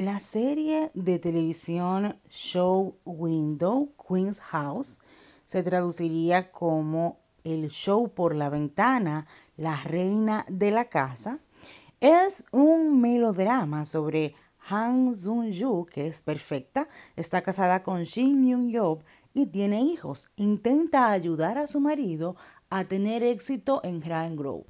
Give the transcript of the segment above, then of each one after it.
La serie de televisión Show Window, Queen's House, se traduciría como El Show por la Ventana, la reina de la casa, es un melodrama sobre Han sun ju que es perfecta, está casada con Shin myung job y tiene hijos. Intenta ayudar a su marido a tener éxito en Grand Grove.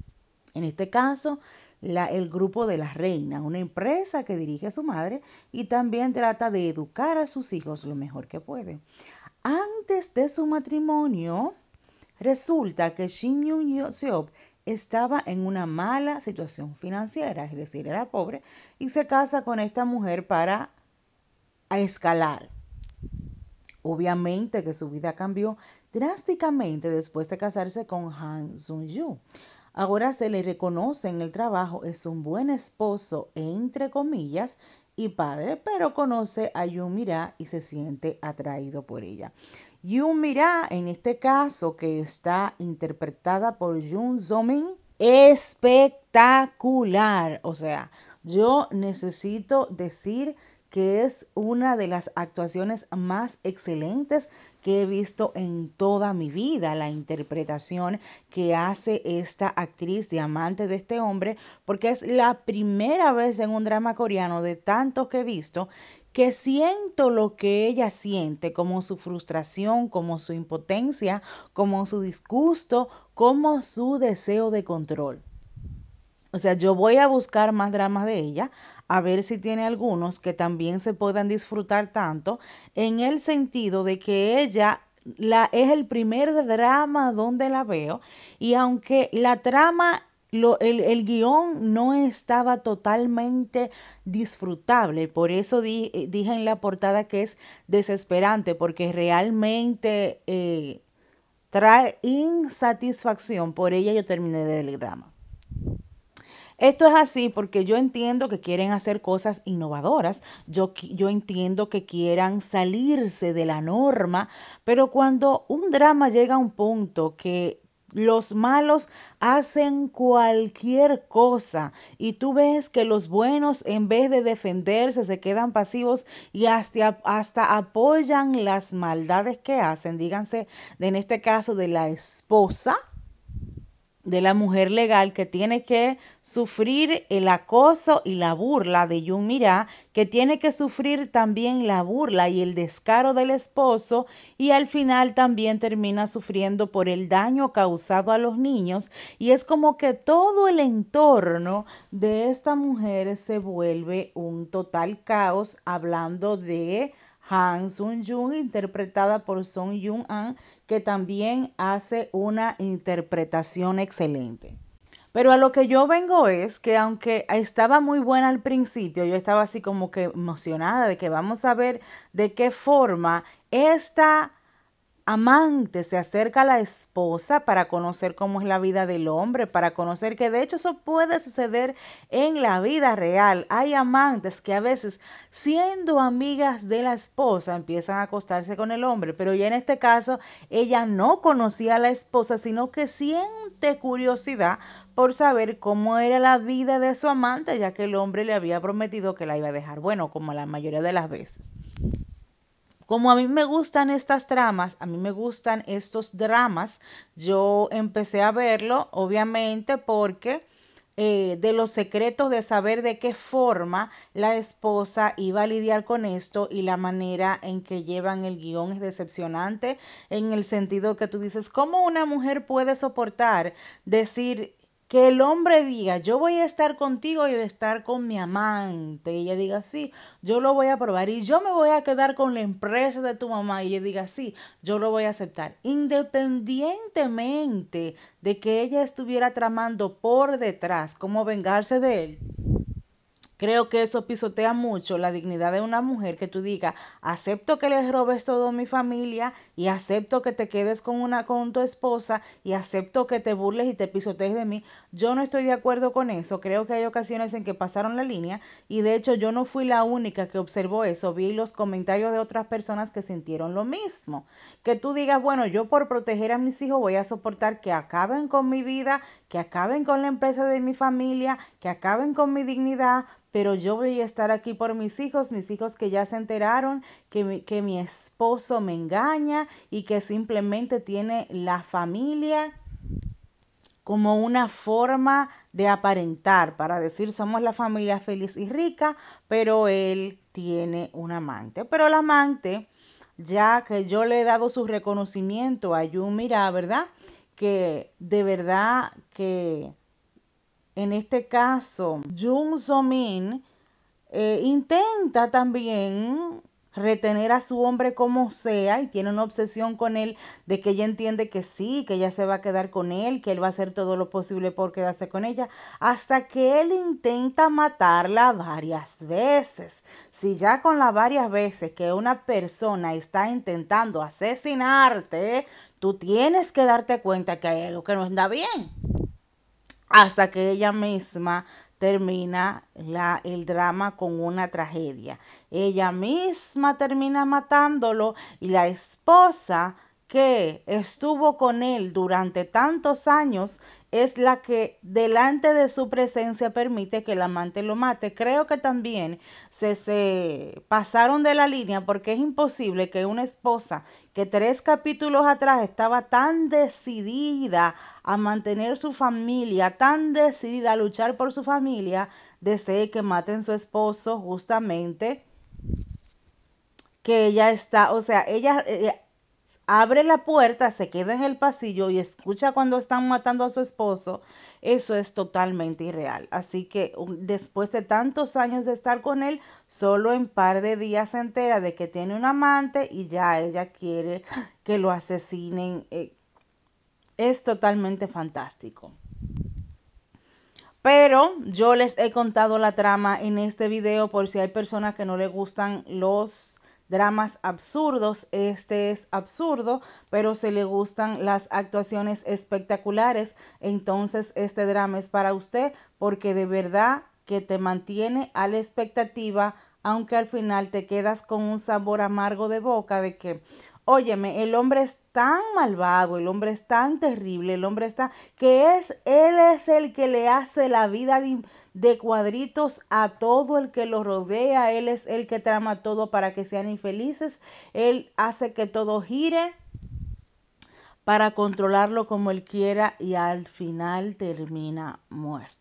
En este caso, el grupo de las reinas, una empresa que dirige a su madre y también trata de educar a sus hijos lo mejor que puede. Antes de su matrimonio, resulta que Shin Yun Seop estaba en una mala situación financiera, es decir, era pobre, y se casa con esta mujer para escalar. Obviamente que su vida cambió drásticamente después de casarse con Han Sun yu Ahora se le reconoce en el trabajo, es un buen esposo, entre comillas, y padre, pero conoce a Yumira y se siente atraído por ella. Yumira, en este caso, que está interpretada por Jun Zomin, espectacular. O sea, yo necesito decir que es una de las actuaciones más excelentes que he visto en toda mi vida, la interpretación que hace esta actriz diamante de este hombre, porque es la primera vez en un drama coreano de tantos que he visto que siento lo que ella siente, como su frustración, como su impotencia, como su disgusto, como su deseo de control. O sea, yo voy a buscar más dramas de ella, a ver si tiene algunos que también se puedan disfrutar tanto, en el sentido de que ella la, es el primer drama donde la veo y aunque la trama el, guión no estaba totalmente disfrutable, por eso dije en la portada que es desesperante, porque realmente eh, trae insatisfacción. Por ella yo terminé el drama. Esto es así porque yo entiendo que quieren hacer cosas innovadoras, yo, yo entiendo que quieran salirse de la norma, pero cuando un drama llega a un punto que los malos hacen cualquier cosa y tú ves que los buenos en vez de defenderse se quedan pasivos y hasta, hasta apoyan las maldades que hacen. Díganse en este caso de la esposa de la mujer legal que tiene que sufrir el acoso y la burla de Yun mira que tiene que sufrir también la burla y el descaro del esposo y al final también termina sufriendo por el daño causado a los niños y es como que todo el entorno de esta mujer se vuelve un total caos hablando de han sun jung interpretada por Son Yun-an, que también hace una interpretación excelente. Pero a lo que yo vengo es que aunque estaba muy buena al principio, yo estaba así como que emocionada de que vamos a ver de qué forma esta amante se acerca a la esposa para conocer cómo es la vida del hombre, para conocer que de hecho eso puede suceder en la vida real. Hay amantes que a veces, siendo amigas de la esposa, empiezan a acostarse con el hombre, pero ya en este caso ella no conocía a la esposa, sino que siente curiosidad por saber cómo era la vida de su amante, ya que el hombre le había prometido que la iba a dejar, bueno, como la mayoría de las veces. Como a mí me gustan estas tramas, a mí me gustan estos dramas, yo empecé a verlo, obviamente, porque... Eh, de los secretos de saber de qué forma la esposa iba a lidiar con esto y la manera en que llevan el guión es decepcionante en el sentido que tú dices, ¿cómo una mujer puede soportar decir que el hombre diga, yo voy a estar contigo y voy a estar con mi amante. Y ella diga, sí, yo lo voy a probar. Y yo me voy a quedar con la empresa de tu mamá. Y ella diga, sí, yo lo voy a aceptar. Independientemente de que ella estuviera tramando por detrás cómo vengarse de él, Creo que eso pisotea mucho la dignidad de una mujer que tú digas, acepto que les robes todo mi familia y acepto que te quedes con una con tu esposa y acepto que te burles y te pisotees de mí. Yo no estoy de acuerdo con eso. Creo que hay ocasiones en que pasaron la línea y de hecho yo no fui la única que observó eso. Vi los comentarios de otras personas que sintieron lo mismo. Que tú digas, bueno, yo por proteger a mis hijos voy a soportar que acaben con mi vida, que acaben con la empresa de mi familia, que acaben con mi dignidad pero yo voy a estar aquí por mis hijos, mis hijos que ya se enteraron que mi, que mi esposo me engaña y que simplemente tiene la familia como una forma de aparentar, para decir somos la familia feliz y rica, pero él tiene un amante. Pero el amante, ya que yo le he dado su reconocimiento a Yumira, ¿verdad? Que de verdad que en este caso Jung So-min, eh, intenta también retener a su hombre como sea y tiene una obsesión con él de que ella entiende que sí, que ella se va a quedar con él, que él va a hacer todo lo posible por quedarse con ella, hasta que él intenta matarla varias veces. Si ya con las varias veces que una persona está intentando asesinarte, tú tienes que darte cuenta que hay algo que no está bien hasta que ella misma termina la, el drama con una tragedia. Ella misma termina matándolo y la esposa que estuvo con él durante tantos años es la que delante de su presencia permite que el amante lo mate. Creo que también se, se pasaron de la línea porque es imposible que una esposa que tres capítulos atrás estaba tan decidida a mantener su familia, tan decidida a luchar por su familia, desee que maten su esposo justamente que ella está, o sea, ella eh, abre la puerta, se queda en el pasillo y escucha cuando están matando a su esposo, eso es totalmente irreal. Así que después de tantos años de estar con él, solo en par de días se entera de que tiene un amante y ya ella quiere que lo asesinen. Eh, es totalmente fantástico. Pero yo les he contado la trama en este video por si hay personas que no le gustan los dramas absurdos. Este es absurdo, pero se le gustan las actuaciones espectaculares. Entonces este drama es para usted porque de verdad que te mantiene a la expectativa, aunque al final te quedas con un sabor amargo de boca de que, óyeme, el hombre es tan malvado, el hombre es tan terrible, el hombre está, que es, él es el que le hace la vida de de cuadritos a todo el que lo rodea. Él es el que trama todo para que sean infelices. Él hace que todo gire para controlarlo como él quiera y al final termina muerto.